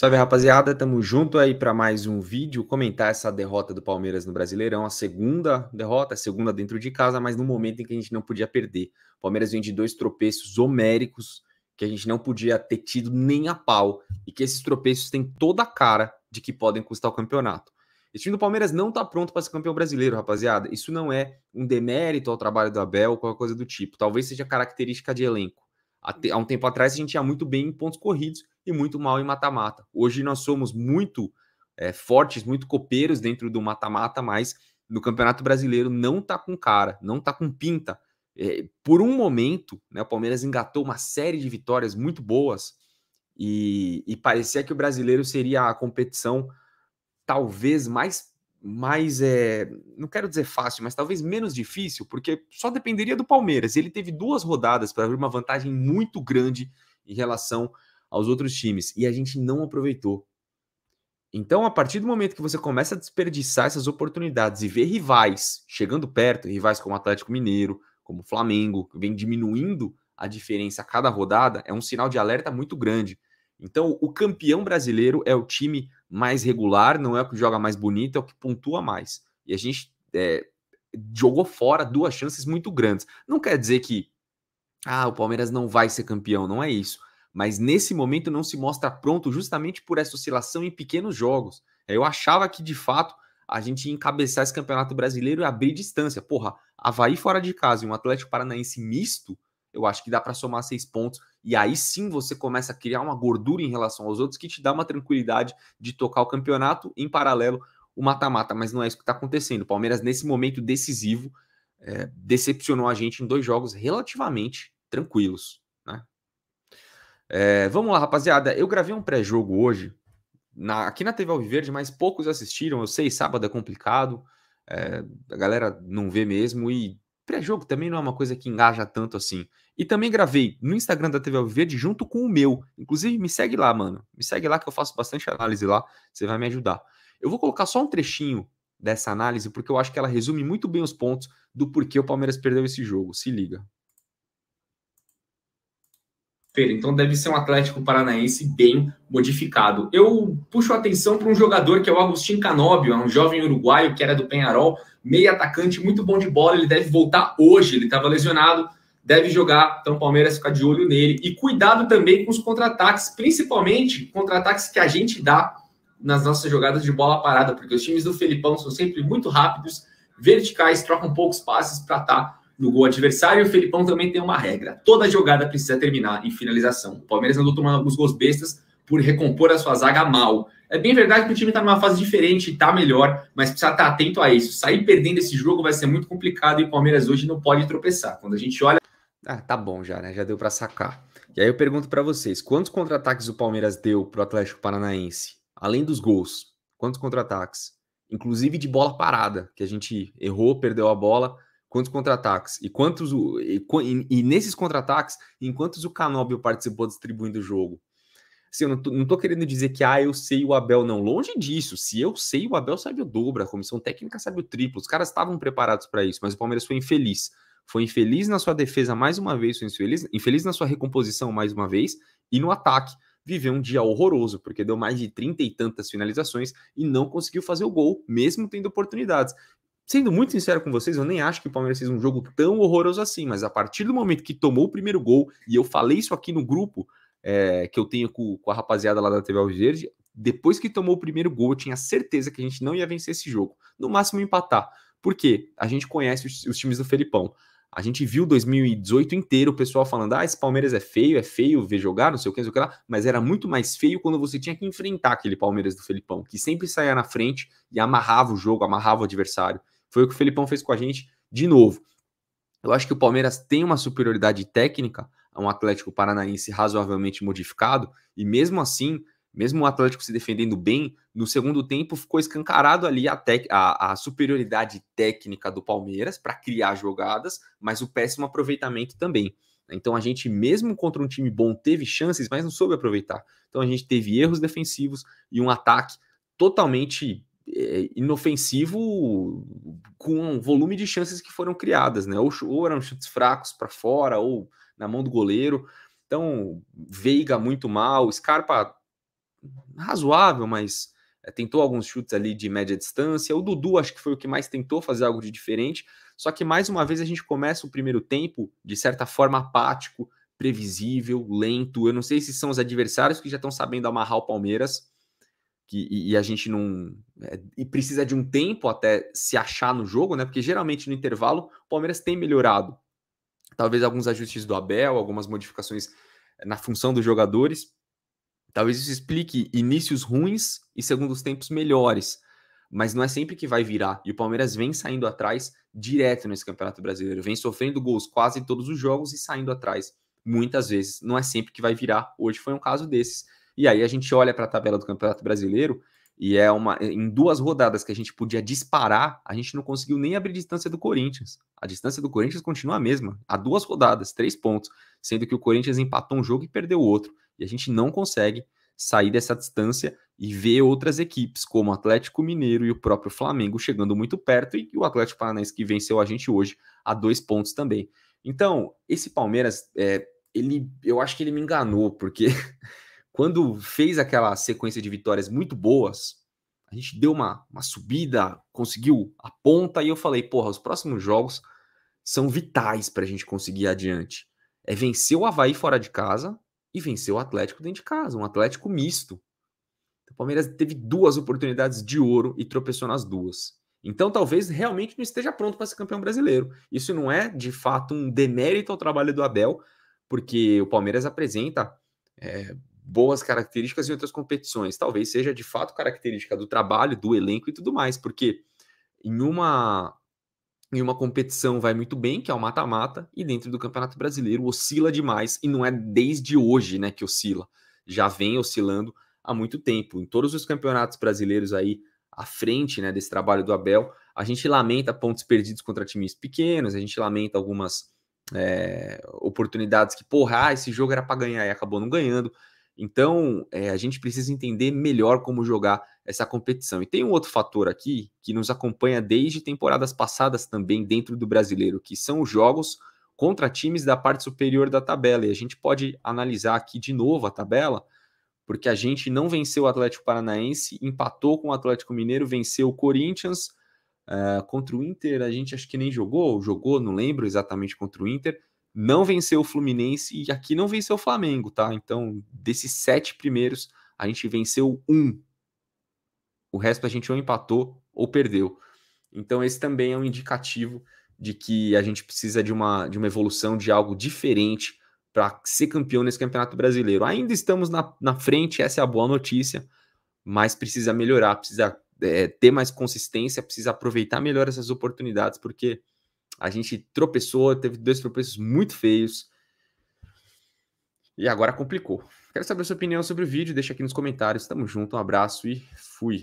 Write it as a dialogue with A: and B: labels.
A: Salve, rapaziada. Tamo junto aí para mais um vídeo. Comentar essa derrota do Palmeiras no Brasileirão, a segunda derrota, a segunda dentro de casa, mas no momento em que a gente não podia perder. O Palmeiras vem de dois tropeços homéricos que a gente não podia ter tido nem a pau e que esses tropeços têm toda a cara de que podem custar o campeonato. Esse time do Palmeiras não tá pronto para ser campeão brasileiro, rapaziada. Isso não é um demérito ao trabalho do Abel, qualquer coisa do tipo. Talvez seja característica de elenco. Há um tempo atrás a gente ia muito bem em pontos corridos e muito mal em mata-mata. Hoje nós somos muito é, fortes, muito copeiros dentro do mata-mata, mas no Campeonato Brasileiro não tá com cara, não tá com pinta. É, por um momento, né, o Palmeiras engatou uma série de vitórias muito boas e, e parecia que o brasileiro seria a competição talvez mais mais é, eh, não quero dizer fácil, mas talvez menos difícil, porque só dependeria do Palmeiras. Ele teve duas rodadas para abrir uma vantagem muito grande em relação aos outros times e a gente não aproveitou. Então, a partir do momento que você começa a desperdiçar essas oportunidades e ver rivais chegando perto, rivais como Atlético Mineiro, como Flamengo, que vem diminuindo a diferença a cada rodada, é um sinal de alerta muito grande. Então, o campeão brasileiro é o time mais regular, não é o que joga mais bonito, é o que pontua mais. E a gente é, jogou fora duas chances muito grandes. Não quer dizer que ah, o Palmeiras não vai ser campeão, não é isso. Mas nesse momento não se mostra pronto justamente por essa oscilação em pequenos jogos. Eu achava que de fato a gente ia encabeçar esse campeonato brasileiro e abrir distância. Porra, Havaí fora de casa e um Atlético Paranaense misto, eu acho que dá para somar seis pontos e aí sim você começa a criar uma gordura em relação aos outros que te dá uma tranquilidade de tocar o campeonato em paralelo o mata-mata, mas não é isso que está acontecendo. O Palmeiras, nesse momento decisivo, é, decepcionou a gente em dois jogos relativamente tranquilos. Né? É, vamos lá, rapaziada. Eu gravei um pré-jogo hoje na, aqui na TV Alviverde, mas poucos assistiram. Eu sei, sábado é complicado, é, a galera não vê mesmo. E Pré-jogo também não é uma coisa que engaja tanto assim. E também gravei no Instagram da TV Alviverde junto com o meu. Inclusive, me segue lá, mano. Me segue lá que eu faço bastante análise lá. Você vai me ajudar. Eu vou colocar só um trechinho dessa análise, porque eu acho que ela resume muito bem os pontos do porquê o Palmeiras perdeu esse jogo. Se liga sexta-feira. Então deve ser um Atlético Paranaense bem modificado. Eu puxo a atenção para um jogador que é o Agustin Canóbio, é um jovem uruguaio que era do Penharol, meio atacante, muito bom de bola. Ele deve voltar hoje, ele estava lesionado, deve jogar. Então o Palmeiras fica de olho nele. E cuidado também com os contra-ataques, principalmente contra-ataques que a gente dá nas nossas jogadas de bola parada, porque os times do Felipão são sempre muito rápidos, verticais, trocam poucos passes para estar. Tá no gol adversário. E o Felipão também tem uma regra: toda jogada precisa terminar em finalização. O Palmeiras andou tomando alguns gols bestas por recompor a sua zaga mal. É bem verdade que o time está numa fase diferente, está melhor, mas precisa estar tá atento a isso. Sair perdendo esse jogo vai ser muito complicado e o Palmeiras hoje não pode tropeçar. Quando a gente olha. Ah, tá bom já, né? Já deu para sacar. E aí eu pergunto para vocês: quantos contra-ataques o Palmeiras deu para o Atlético Paranaense? Além dos gols, quantos contra-ataques? Inclusive de bola parada, que a gente errou, perdeu a bola, quantos contra-ataques e quantos e, e nesses contra-ataques, enquanto o Canóbio participou distribuindo o jogo. Assim, eu não tô, não tô, querendo dizer que ah, eu sei o Abel, não. Longe disso. Se eu sei, o Abel sabe o dobro, a comissão técnica sabe o triplo. Os caras estavam preparados para isso, mas o Palmeiras foi infeliz. Foi infeliz na sua defesa mais uma vez, foi infeliz, infeliz na sua recomposição mais uma vez e no ataque. Viveu um dia horroroso, porque deu mais de trinta e tantas finalizações e não conseguiu fazer o gol, mesmo tendo oportunidades. Sendo muito sincero com vocês, eu nem acho que o Palmeiras fez um jogo tão horroroso assim, mas a partir do momento que tomou o primeiro gol, e eu falei isso aqui no grupo é, que eu tenho com, com, a rapaziada lá da TV Verde, depois que tomou o primeiro gol, eu tinha certeza que a gente não ia vencer esse jogo. No máximo empatar. porque A gente conhece os, os times do Felipão. A gente viu 2018 inteiro o pessoal falando: ah, esse Palmeiras é feio, é feio ver jogar, não sei o que, não sei o que lá, mas era muito mais feio quando você tinha que enfrentar aquele Palmeiras do Felipão, que sempre saía na frente e amarrava o jogo, amarrava o adversário. Foi o que o Felipão fez com a gente de novo. Eu acho que o Palmeiras tem uma superioridade técnica a um Atlético Paranaense razoavelmente modificado, e mesmo assim, mesmo o Atlético se defendendo bem, no segundo tempo ficou escancarado ali a, a, a superioridade técnica do Palmeiras para criar jogadas, mas o péssimo aproveitamento também. Então a gente, mesmo contra um time bom, teve chances, mas não soube aproveitar. Então a gente teve erros defensivos e um ataque totalmente é, inofensivo com um volume de chances que foram criadas, né? Ou, ou eram chutes fracos para fora, ou na mão do goleiro. Então, Veiga muito mal, Scarpa razoável, mas é, tentou alguns chutes ali de média distância. O Dudu acho que foi o que mais tentou fazer algo de diferente. Só que mais uma vez a gente começa o primeiro tempo de certa forma apático, previsível, lento. Eu não sei se são os adversários que já estão sabendo amarrar o Palmeiras que, e, e, a gente não. É, e precisa de um tempo até se achar no jogo, né? Porque geralmente no intervalo o Palmeiras tem melhorado. Talvez alguns ajustes do Abel, algumas modificações eh, na função dos jogadores. Talvez isso explique inícios ruins e segundos tempos melhores. Mas não é sempre que vai virar. E o Palmeiras vem saindo atrás direto nesse Campeonato Brasileiro. Vem sofrendo gols quase em todos os jogos e saindo atrás muitas vezes. Não é sempre que vai virar. Hoje foi um caso desses e aí a gente olha para a tabela do Campeonato Brasileiro e é uma em duas rodadas que a gente podia disparar, a gente não conseguiu nem abrir distância do Corinthians. A distância do Corinthians continua a mesma, há duas rodadas, três pontos, sendo que o Corinthians empatou um jogo e perdeu outro. E a gente não consegue sair dessa distância e ver outras equipes, como o Atlético Mineiro e o próprio Flamengo, chegando muito perto, e o Atlético Paranaense que venceu a gente hoje a dois pontos também. Então, esse Palmeiras, é, ele, eu acho que ele me enganou, porque quando fez aquela sequência de vitórias muito boas, a gente deu uma, uma subida, conseguiu a ponta, e eu falei, porra, os próximos jogos são vitais para a gente conseguir adiante. É vencer o Havaí fora de casa e vencer o Atlético dentro de casa, um Atlético misto. O Palmeiras teve duas oportunidades de ouro e tropeçou nas duas. Então, talvez realmente não esteja pronto para ser campeão brasileiro. Isso não é, de fato, um demérito ao trabalho do Abel, porque o Palmeiras apresenta é, boas características em outras competições. Talvez seja de fato característica do trabalho, do elenco e tudo mais, porque em uma em uma competição vai muito bem, que é o mata-mata, e dentro do Campeonato Brasileiro oscila demais e não é desde hoje, né, que oscila. Já vem oscilando há muito tempo. Em todos os campeonatos brasileiros aí à frente, né, desse trabalho do Abel, a gente lamenta pontos perdidos contra times pequenos, a gente lamenta algumas é, oportunidades que, porra, ah, esse jogo era para ganhar e acabou não ganhando. Então, é, a gente precisa entender melhor como jogar essa competição. E tem um outro fator aqui que nos acompanha desde temporadas passadas também dentro do brasileiro, que são os jogos contra times da parte superior da tabela. E a gente pode analisar aqui de novo a tabela, porque a gente não venceu o Atlético Paranaense, empatou com o Atlético Mineiro, venceu o Corinthians. Uh, contra o Inter, a gente acho que nem jogou, jogou, não lembro exatamente contra o Inter não venceu o Fluminense e aqui não venceu o Flamengo, tá? Então, desses sete primeiros, a gente venceu um. O resto a gente ou empatou ou perdeu. Então, esse também é um indicativo de que a gente precisa de uma, de uma evolução, de algo diferente para ser campeão nesse Campeonato Brasileiro. Ainda estamos na, na frente, essa é a boa notícia, mas precisa melhorar, precisa é, ter mais consistência, precisa aproveitar melhor essas oportunidades, porque a gente tropeçou, teve dois tropeços muito feios. E agora complicou. Quero saber a sua opinião sobre o vídeo, deixa aqui nos comentários. Tamo junto, um abraço e fui.